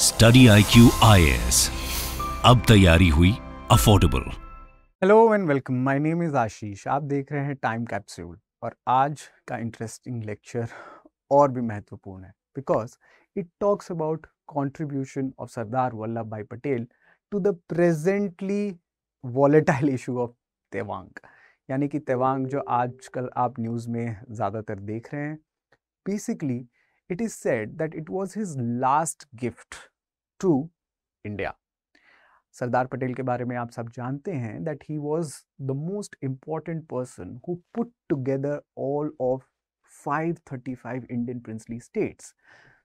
Study I Q I S अब तैयारी हुई affordable hello and welcome my name is Ashish आप देख रहे हैं टाइम कैप्सूल और आज का इंटरेस्टिंग लेक्चर और भी महत्वपूर्ण है because it talks about contribution of Sardar Vallabhbhai Patel to the presently volatile issue of Tawang यानी कि तेवांग जो आजकल आप न्यूज़ में ज़्यादातर देख रहे हैं basically it is said that it was his last gift to India. Sardar Patel के बारे में आप सब जानते हैं that he was the most important person who put together all of 535 Indian princely states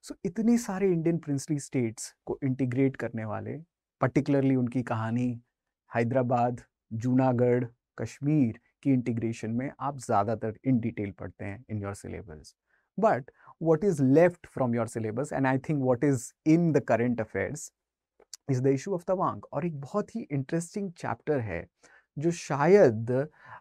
so इतने सारे इंडियन प्रिंसली स्टेट्स को इंटीग्रेट करने वाले पर्टिकुलरली उनकी कहानी हैदराबाद जूनागढ़ कश्मीर की इंटीग्रेशन में आप ज़्यादातर इन डिटेल पढ़ते हैं in your syllabus but what is left from your syllabus and I think what is in the current affairs is the issue of Tawang. और एक बहुत ही interesting chapter है जो शायद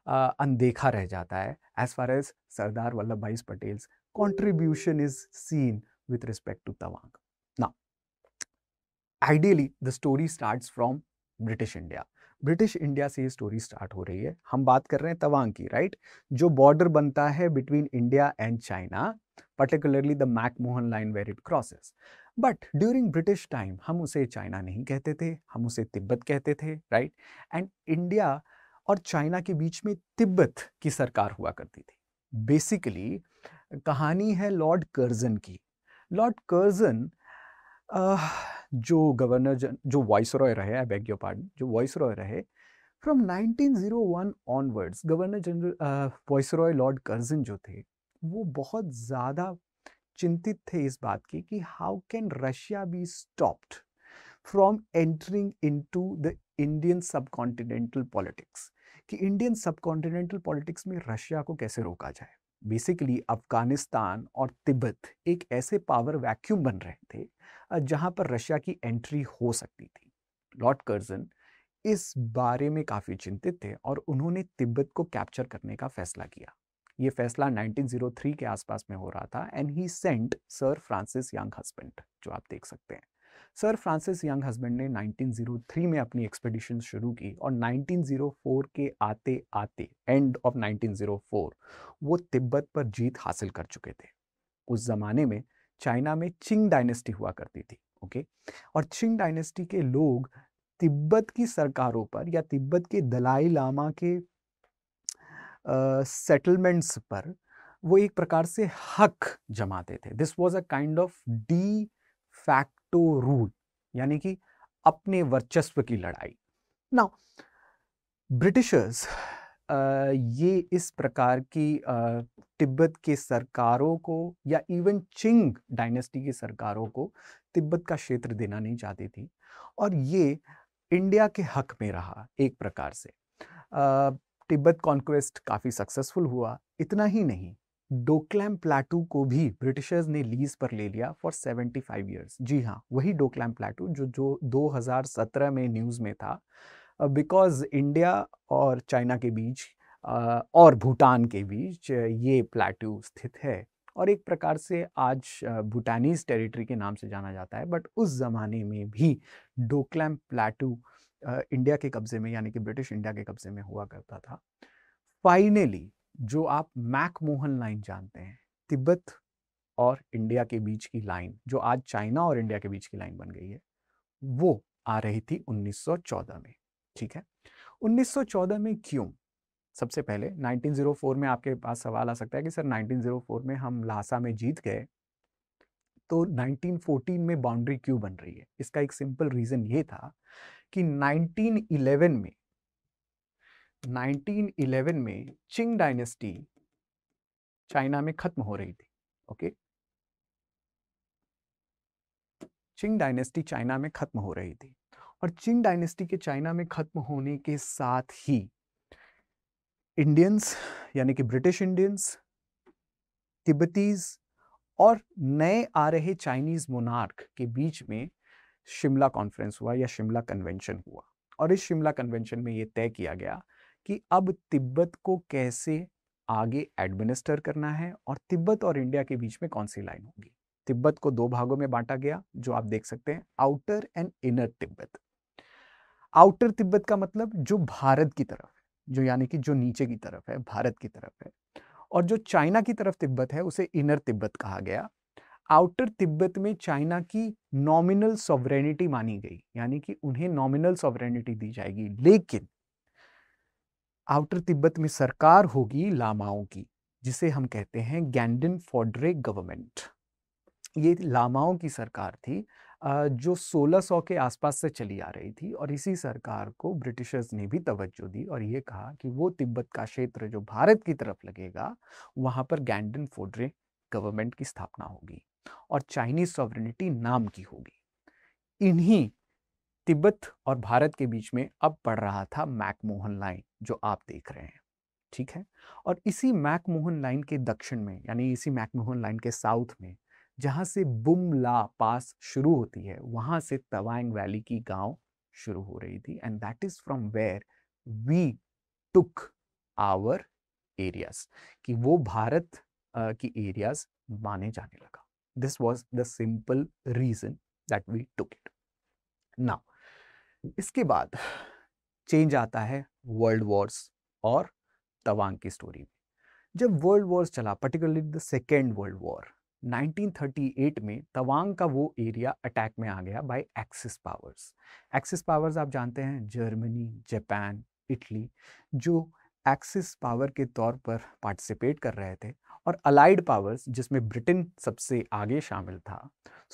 uh, अनदेखा रह जाता है as far as Sardar Vallabhbhai Patel's contribution is seen with respect to Tawang. Now, ideally, the story starts from British India. British India से ये स्टोरी स्टार्ट हो रही है हम बात कर रहे हैं तवांग की राइट जो बॉर्डर बनता है between India and China particularly the Macmahon line where it crosses. But during British time, हम उसे चाइना नहीं कहते थे हम उसे तिब्बत कहते थे right? And India और चाइना के बीच में तिब्बत की सरकार हुआ करती थी Basically, कहानी है लॉर्ड कर्जन की लॉर्ड कर्जन जो गवर्नर जन जो वॉइस रॉय रहे आई बैग योर पार्डन जो वॉइस रॉय रहे from 1901 onwards governor general viceroy Lord Curzon जो थे वो बहुत ज़्यादा चिंतित थे इस बात की कि how can Russia be stopped from entering into the Indian subcontinental politics कि इंडियन सब कॉन्टिनेंटल पॉलिटिक्स में रशिया को कैसे रोका जाए बेसिकली अफगानिस्तान और तिब्बत एक ऐसे पावर वैक्यूम बन रहे थे जहां पर रशिया की एंट्री हो सकती थी लॉर्ड कर्जन इस बारे में काफ़ी चिंतित थे और उन्होंने तिब्बत को कैप्चर करने का फैसला किया ये फैसला 1903 के आसपास में हो रहा था and he sent Sir Francis Younghusband जो आप देख सकते हैं सर फ्रांसिस यंग हस्बैंड ने 1903 में अपनी एक्सपेडिशन शुरू की और 1904 के आते आते एंड ऑफ 1904 वो तिब्बत पर जीत हासिल कर चुके थे उस ज़माने में चाइना में चिंग डायनेस्टी हुआ करती थी ओके और चिंग डायनेस्टी के लोग तिब्बत की सरकारों पर या तिब्बत के दलाई लामा के सेटलमेंट्स uh, पर वो एक प्रकार से हक जमाते थे this was a kind of de facto rule यानी कि अपने वर्चस्व की लड़ाई ना ब्रिटिशर्स ये इस प्रकार की तिब्बत के सरकारों को या इवन चिंग डायनेस्टी की सरकारों को तिब्बत का क्षेत्र देना नहीं चाहती थी और ये इंडिया के हक में रहा एक प्रकार से तिब्बत कॉन्क्वेस्ट काफ़ी सक्सेसफुल हुआ इतना ही नहीं डोकलैम प्लाटू को भी ब्रिटिशर्स ने लीज पर ले लिया फॉर 75 ईयर्स जी हाँ वही डोकलैम प्लाटू जो जो 2017 में न्यूज़ में था बिकॉज इंडिया और चाइना के बीच और भूटान के बीच ये प्लाटू स्थित है और एक प्रकार से आज भूटानीज टेरिटरी के नाम से जाना जाता है बट उस ज़माने में भी डोकलैम प्लाटू इंडिया के कब्जे में यानी कि ब्रिटिश इंडिया के कब्जे में हुआ करता था फाइनली जो आप मैक मोहन लाइन जानते हैं तिब्बत और इंडिया के बीच की लाइन जो आज चाइना और इंडिया के बीच की लाइन बन गई है वो आ रही थी 1914 में ठीक है 1914 में क्यों सबसे पहले 1904 में आपके पास सवाल आ सकता है कि सर 1904 में हम लासा में जीत गए तो 1914 में बाउंड्री क्यों बन रही है इसका एक सिंपल रीज़न ये था कि 1911 में 1911 में चिंग डायनेस्टी चाइना में खत्म हो रही थी ओके चिंग डायनेस्टी चाइना में खत्म हो रही थी और चिंग डायनेस्टी के चाइना में खत्म होने के साथ ही इंडियंस यानी कि ब्रिटिश इंडियंस तिब्बतीज और नए आ रहे चाइनीज मोनार्क के बीच में शिमला कॉन्फ्रेंस हुआ या शिमला कन्वेंशन हुआ और इस शिमला कन्वेंशन में ये तय किया गया कि अब तिब्बत को कैसे आगे एडमिनिस्टर करना है और तिब्बत और इंडिया के बीच में कौन सी लाइन होगी तिब्बत को दो भागों में बांटा गया जो आप देख सकते हैं outer and inner Tibet outer Tibet का मतलब जो भारत की तरफ है जो यानी कि जो नीचे की तरफ है भारत की तरफ है और जो चाइना की तरफ तिब्बत है उसे इनर तिब्बत कहा गया आउटर तिब्बत में चाइना की नॉमिनल सॉवरेनिटी मानी गई यानी कि उन्हें नॉमिनल सॉवरेनिटी दी जाएगी लेकिन आउटर तिब्बत में सरकार होगी लामाओं की जिसे हम कहते हैं गैंडन फोड्रे गवर्नमेंट ये लामाओं की सरकार थी जो 1600 के आसपास से चली आ रही थी और इसी सरकार को ब्रिटिशर्स ने भी तवज्जो दी और ये कहा कि वो तिब्बत का क्षेत्र जो भारत की तरफ लगेगा वहाँ पर गैंडन फोड्रे गवर्नमेंट की स्थापना होगी और चाइनीज सॉवरेनिटी नाम की होगी इन्हीं तिब्बत और भारत के बीच में अब पड़ रहा था मैकमोहन लाइन जो आप देख रहे हैं ठीक है और इसी मैकमोहन लाइन के दक्षिण में यानी इसी मैकमोहन लाइन के साउथ में जहां से बुमला पास शुरू होती है वहां से तवांग वैली की गांव शुरू हो रही थी and that is from where we took our areas कि वो भारत की एरियाज माने जाने लगा This was the simple reason that we took it. Now, iske baad change aata hai world wars aur tawang ki story mein jab world wars chala particularly the second world war 1938 में तवांग का वो area attack में आ गया by axis powers axis powers आप जानते हैं Germany Japan Italy जो एक्सिस पावर के तौर पर पार्टिसिपेट कर रहे थे और अलाइड पावर्स जिसमें ब्रिटेन सबसे आगे शामिल था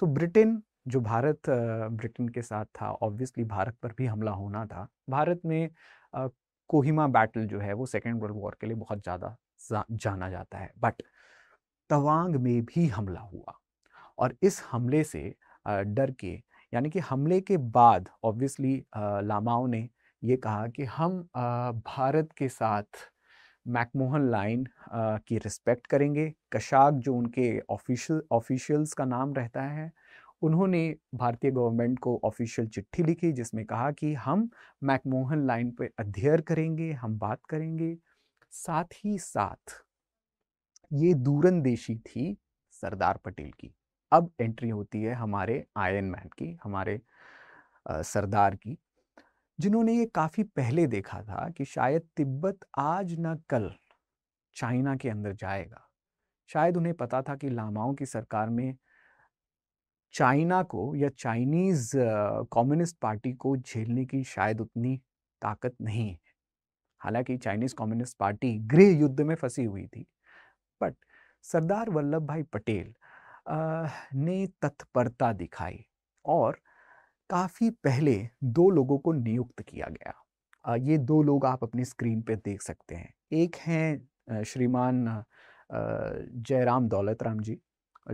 सो so, ब्रिटेन जो भारत ब्रिटेन के साथ था ऑब्वियसली भारत पर भी हमला होना था भारत में आ, कोहिमा बैटल जो है वो सेकेंड वर्ल्ड वॉर के लिए बहुत ज़्यादा जा, जाना जाता है बट तवांग में भी हमला हुआ और इस हमले से डर के यानी कि हमले के बाद ऑब्वियसली लामाओं ने ये कहा कि हम भारत के साथ मैकमोहन लाइन की रिस्पेक्ट करेंगे कशाक जो उनके ऑफिशियल ऑफिशियल्स का नाम रहता है उन्होंने भारतीय गवर्नमेंट को ऑफिशियल चिट्ठी लिखी जिसमें कहा कि हम मैकमोहन लाइन पर अध्ययन करेंगे हम बात करेंगे साथ ही साथ ये दूरंदेशी थी सरदार पटेल की अब एंट्री होती है हमारे आयन मैन की हमारे सरदार की जिन्होंने ये काफ़ी पहले देखा था कि शायद तिब्बत आज न कल चाइना के अंदर जाएगा शायद उन्हें पता था कि लामाओं की सरकार में चाइना को या चाइनीज़ कम्युनिस्ट पार्टी को झेलने की शायद उतनी ताकत नहीं है हालांकि चाइनीज़ कम्युनिस्ट पार्टी गृह युद्ध में फंसी हुई थी but Sardar Vallabhbhai Patel ने तत्परता दिखाई और काफ़ी पहले दो लोगों को नियुक्त किया गया ये दो लोग आप अपनी स्क्रीन पर देख सकते हैं एक हैं श्रीमान जयराम दौलत राम जी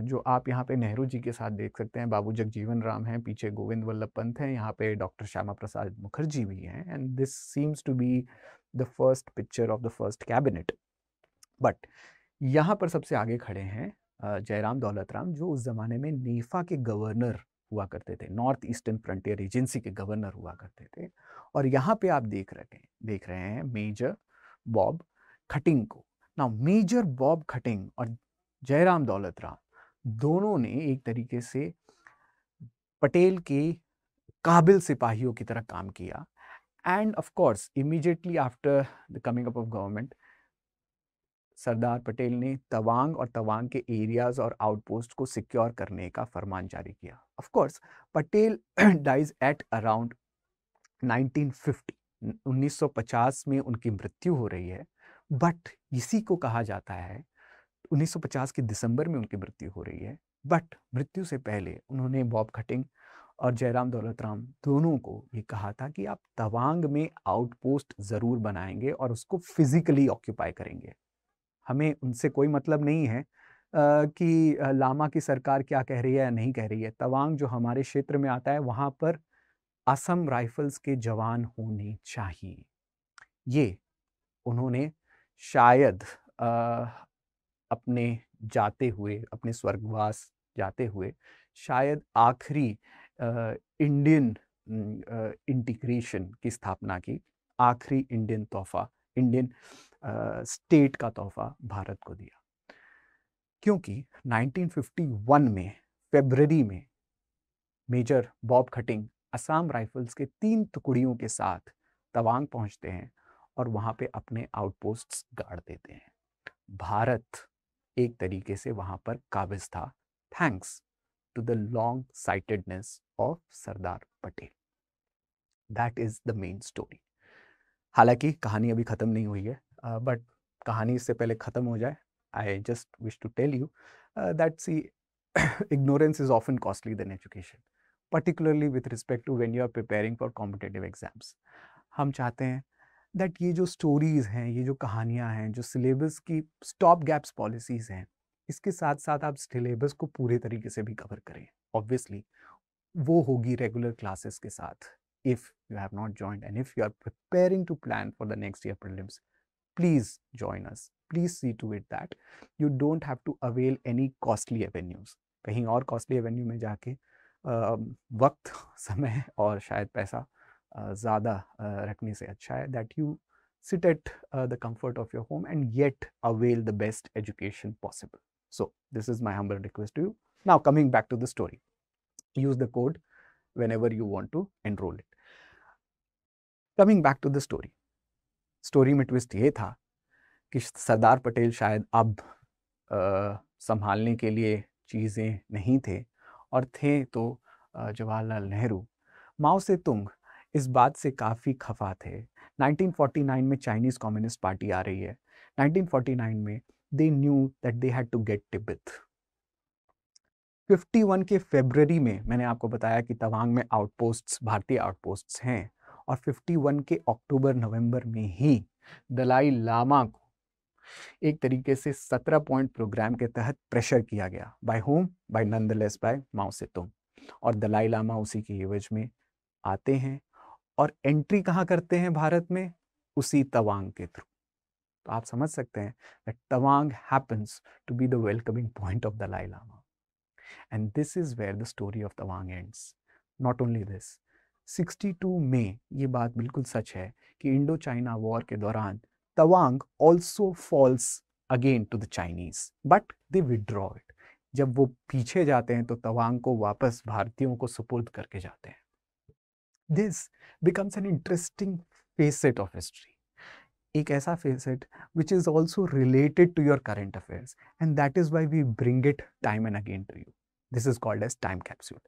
जो आप यहाँ पे नेहरू जी के साथ देख सकते हैं बाबू जगजीवन राम हैं पीछे गोविंद वल्लभ पंत हैं यहाँ पे डॉक्टर श्यामा प्रसाद मुखर्जी भी हैं and this seems to be the first picture of the first cabinet but यहाँ पर सबसे आगे खड़े हैं जयराम दौलत राम जो उस ज़माने में नेफा के गवर्नर हुआ करते थे नॉर्थ ईस्टर्न फ्रंटियर एजेंसी के गवर्नर हुआ करते थे और यहाँ पे आप देख रहे हैं देख रहे हैं मेजर बॉब खटिंग को ना मेजर बॉब खटिंग और जयराम दौलत राम दोनों ने एक तरीके से पटेल के काबिल सिपाहियों की तरह काम किया and of course immediately after the coming up of government Sardar Patel ने तवांग और तवांग के एरियाज और आउटपोस्ट को सिक्योर करने का फरमान जारी किया of course Patel dies at around 1950 1950 में उनकी मृत्यु हो रही है बट इसी को कहा जाता है 1950 के दिसंबर में उनकी मृत्यु हो रही है बट मृत्यु से पहले उन्होंने बॉब खटिंग और जयराम दौलतराम दोनों को ये कहा था कि आप तवांग में आउटपोस्ट ज़रूर बनाएंगे और उसको फिज़िकली ऑक्यूपाई करेंगे हमें उनसे कोई मतलब नहीं है कि लामा की सरकार क्या कह रही है या नहीं कह रही है तवांग जो हमारे क्षेत्र में आता है वहाँ पर असम राइफल्स के जवान होने चाहिए ये उन्होंने शायद आ, अपने जाते हुए अपने स्वर्गवास जाते हुए शायद आखिरी इंडियन इंटीग्रेशन की स्थापना की आखिरी इंडियन तोहफा इंडियन स्टेट का तोहफा भारत को दिया क्योंकि 1951 में फेबररी में Major Bob Khathing Assam Rifles के तीन टुकड़ियों के साथ तवांग पहुंचते हैं और वहां पे अपने आउटपोस्ट्स गाड़ देते हैं भारत एक तरीके से वहां पर काबिज था thanks to the long sightedness of Sardar Patel that is the main story हालांकि कहानी अभी ख़त्म नहीं हुई है बट कहानी इससे पहले ख़त्म हो जाए I just wish to tell you that see ignorance is often costly than education particularly with respect to when you are preparing for competitive exams हम चाहते हैं दैट ये जो स्टोरीज़ हैं ये जो कहानियाँ हैं जो सिलेबस की स्टॉप गैप्स पॉलिसीज़ हैं इसके साथ साथ आप सिलेबस को पूरे तरीके से भी कवर करें ऑब्वियसली वो होगी रेगुलर क्लासेस के साथ if you have not joined and if you are preparing to plan for the next year prelims please join us. Please see to it that you don't have to avail any costly avenues. कहीं और costly avenue में जाके वक्त समय और शायद पैसा ज़्यादा रखने से अच्छा है that you sit at uh, the comfort of your home and yet avail the best education possible. So this is my humble request to you. Now coming back to the story, use the code whenever you want to enroll it. Coming back to the story, story में twist ये था कि सरदार पटेल शायद अब संभालने के लिए चीज़ें नहीं थे और थे तो जवाहरलाल नेहरू माओ से तुंग इस बात से काफ़ी खफा थे 1949 में चाइनीज़ कम्युनिस्ट पार्टी आ रही है 1949 में they knew that they had to get Tibet 51 के फेबररी में मैंने आपको बताया कि तवांग में आउटपोस्ट्स भारतीय आउटपोस्ट्स हैं और 51 के अक्टूबर नवंबर में ही दलाई लामा को एक तरीके से 17 पॉइंट प्रोग्राम के तहत प्रेशर किया गया बाय होम बाय नंदलेस बाय माओ से तुम और दलाई लामा उसी के एवज में आते हैं और एंट्री कहाँ करते हैं भारत में उसी तवांग के थ्रू तो आप समझ सकते हैं that Tawang happens to be the welcoming point of Dalai Lama and this is where the story of Tawang ends not only this 62 में ये बात बिल्कुल सच है कि इंडो चाइना वॉर के दौरान Tawang also falls again to the Chinese but they withdraw it जब वो पीछे जाते हैं तो तवांग को वापस भारतीयों को सुपुर्द करके जाते हैं this becomes an interesting facet of history एक ऐसा facet which is also related to your current affairs and that is why we bring it time and again to you this is called as time capsule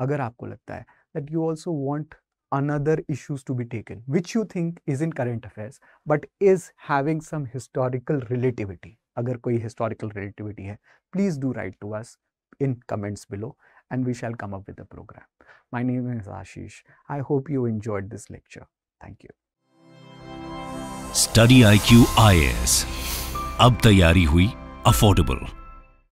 अगर आपको लगता है that you also want another issues to be taken which you think is in current affairs but is having some historical relativity agar koi historical relativity hai please do write to us in comments below and we shall come up with a program my name is ashish i hope you enjoyed this lecture thank you study iq is Ab, tayari hui affordable.